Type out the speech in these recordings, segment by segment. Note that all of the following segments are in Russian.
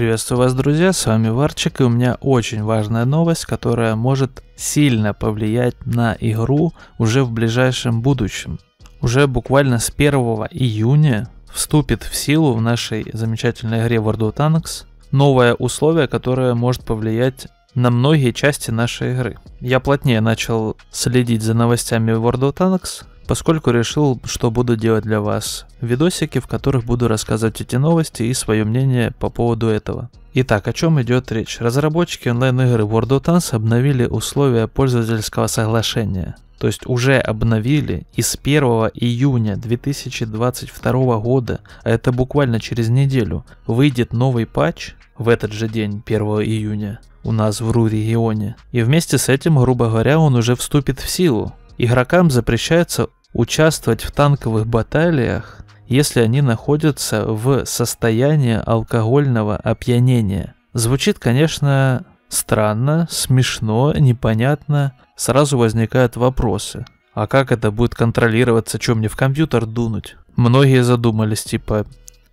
Приветствую вас, друзья, с вами Варчик, и у меня очень важная новость, которая может сильно повлиять на игру уже в ближайшем будущем. Уже буквально с 1 июня вступит в силу в нашей замечательной игре World of Tanks новое условие, которое может повлиять на многие части нашей игры. Я плотнее начал следить за новостями World of Tanks, поскольку решил, что буду делать для вас. Видосики, в которых буду рассказывать эти новости и свое мнение по поводу этого. Итак, о чем идет речь? Разработчики онлайн-игры World of Tanks обновили условия пользовательского соглашения. То есть уже обновили и с 1 июня 2022 года, а это буквально через неделю, выйдет новый патч в этот же день, 1 июня, у нас в РУ-регионе. И вместе с этим, грубо говоря, он уже вступит в силу. Игрокам запрещается участвовать в танковых баталиях, если они находятся в состоянии алкогольного опьянения. Звучит, конечно, странно, смешно, непонятно. Сразу возникают вопросы. А как это будет контролироваться, чем мне в компьютер дунуть? Многие задумались, типа,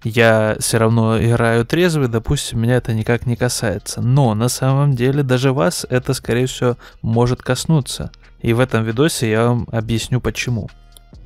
я все равно играю трезвый, допустим, меня это никак не касается. Но на самом деле даже вас это, скорее всего, может коснуться. И в этом видосе я вам объясню почему.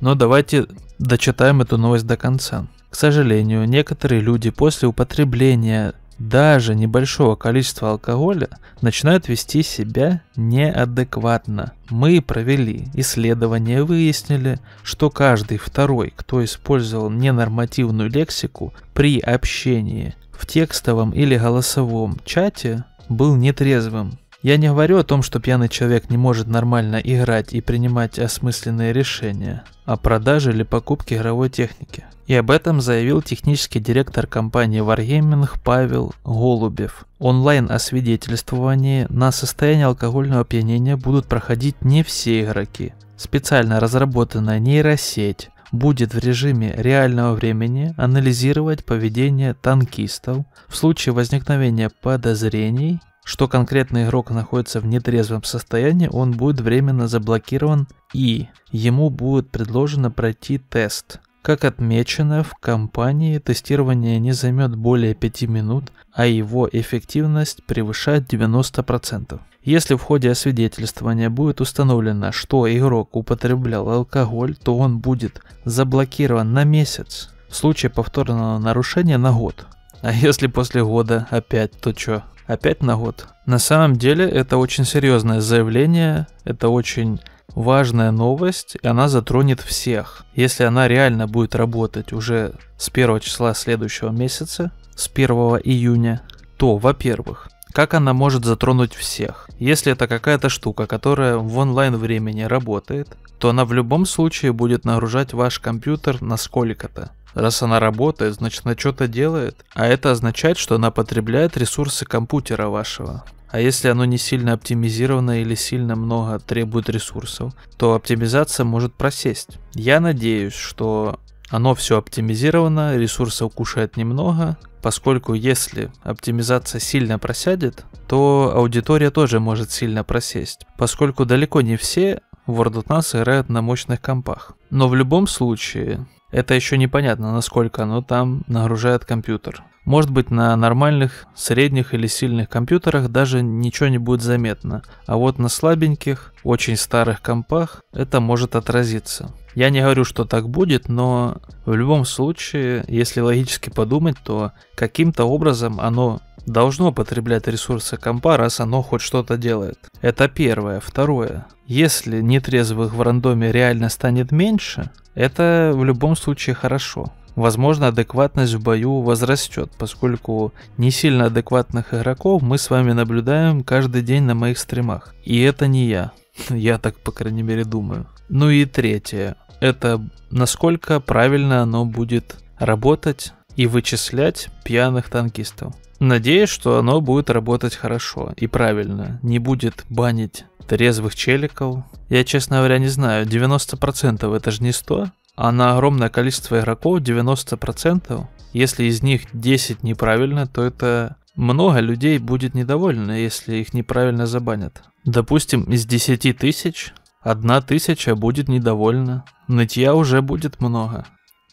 Но давайте дочитаем эту новость до конца. К сожалению, некоторые люди после употребления даже небольшого количества алкоголя начинают вести себя неадекватно. Мы провели исследование выяснили, что каждый второй, кто использовал ненормативную лексику при общении в текстовом или голосовом чате, был нетрезвым. Я не говорю о том, что пьяный человек не может нормально играть и принимать осмысленные решения о продаже или покупке игровой техники. И об этом заявил технический директор компании Wargaming Павел Голубев. Онлайн-освидетельствование на состояние алкогольного опьянения будут проходить не все игроки. Специально разработанная нейросеть будет в режиме реального времени анализировать поведение танкистов в случае возникновения подозрений что конкретно игрок находится в нетрезвом состоянии, он будет временно заблокирован и ему будет предложено пройти тест. Как отмечено, в компании тестирование не займет более 5 минут, а его эффективность превышает 90%. Если в ходе освидетельствования будет установлено, что игрок употреблял алкоголь, то он будет заблокирован на месяц, в случае повторного нарушения на год. А если после года опять, то чё? опять на год. На самом деле это очень серьезное заявление, это очень важная новость, и она затронет всех. Если она реально будет работать уже с 1 числа следующего месяца, с 1 июня, то, во-первых, как она может затронуть всех? Если это какая-то штука, которая в онлайн времени работает, то она в любом случае будет нагружать ваш компьютер на сколько-то. Раз она работает, значит она что-то делает. А это означает, что она потребляет ресурсы компьютера вашего. А если оно не сильно оптимизировано или сильно много требует ресурсов, то оптимизация может просесть. Я надеюсь, что оно все оптимизировано, ресурсов кушает немного, поскольку если оптимизация сильно просядет, то аудитория тоже может сильно просесть, поскольку далеко не все World of Tanks играют на мощных компах. Но в любом случае, это еще непонятно насколько, но там нагружает компьютер. Может быть на нормальных, средних или сильных компьютерах даже ничего не будет заметно, а вот на слабеньких, очень старых компах это может отразиться. Я не говорю, что так будет, но в любом случае, если логически подумать, то каким-то образом оно должно потреблять ресурсы компа, раз оно хоть что-то делает. Это первое. Второе. Если нетрезвых в рандоме реально станет меньше, это в любом случае хорошо. Возможно, адекватность в бою возрастет, поскольку не сильно адекватных игроков мы с вами наблюдаем каждый день на моих стримах. И это не я. Я так, по крайней мере, думаю. Ну и третье. Это насколько правильно оно будет работать и вычислять пьяных танкистов. Надеюсь, что оно будет работать хорошо и правильно, не будет банить трезвых челиков. Я, честно говоря, не знаю, 90% это же не 100, а на огромное количество игроков 90%, если из них 10 неправильно, то это много людей будет недовольно, если их неправильно забанят. Допустим, из 10 тысяч, одна тысяча будет недовольна. Нытья уже будет много.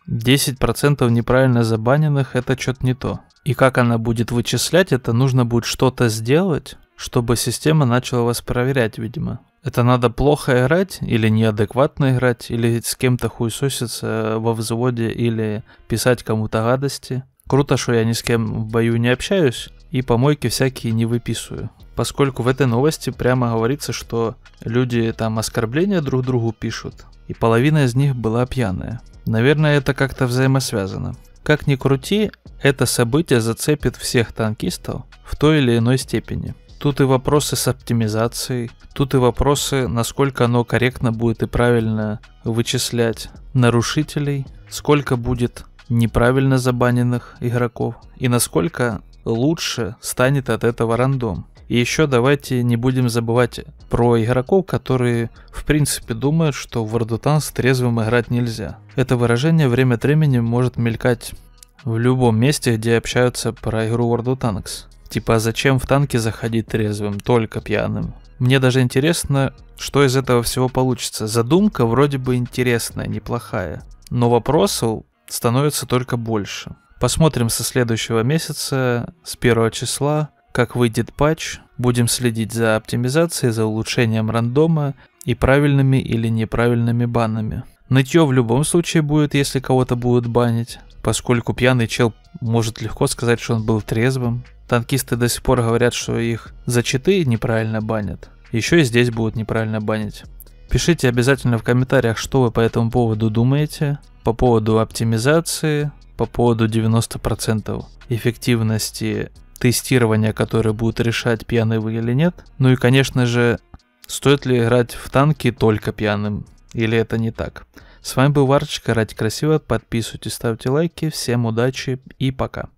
10% неправильно забаненных – это что-то не то. И как она будет вычислять это, нужно будет что-то сделать, чтобы система начала вас проверять, видимо. Это надо плохо играть или неадекватно играть, или с кем-то хуесоситься э, во взводе, или писать кому-то гадости. Круто, что я ни с кем в бою не общаюсь, и помойки всякие не выписываю. Поскольку в этой новости прямо говорится, что люди там оскорбления друг другу пишут, и половина из них была пьяная. Наверное, это как-то взаимосвязано. Как ни крути, это событие зацепит всех танкистов в той или иной степени. Тут и вопросы с оптимизацией, тут и вопросы, насколько оно корректно будет и правильно вычислять нарушителей, сколько будет неправильно забаненных игроков и насколько лучше станет от этого рандом. И еще давайте не будем забывать про игроков, которые в принципе думают, что в World of трезвым играть нельзя. Это выражение время от времени может мелькать в любом месте, где общаются про игру World of Tanks. Типа, а зачем в танки заходить трезвым, только пьяным? Мне даже интересно, что из этого всего получится. Задумка вроде бы интересная, неплохая, но вопросов становится только больше. Посмотрим со следующего месяца, с первого числа, как выйдет патч. Будем следить за оптимизацией, за улучшением рандома и правильными или неправильными банами. Нытье в любом случае будет, если кого-то будут банить, поскольку пьяный чел может легко сказать, что он был трезвым. Танкисты до сих пор говорят, что их за читы неправильно банят. Еще и здесь будут неправильно банить. Пишите обязательно в комментариях, что вы по этому поводу думаете по поводу оптимизации, по поводу 90% эффективности тестирования, которые будут решать, пьяный вы или нет. Ну и, конечно же, стоит ли играть в танки только пьяным, или это не так. С вами был Варчик, играть красиво, подписывайтесь, ставьте лайки, всем удачи и пока.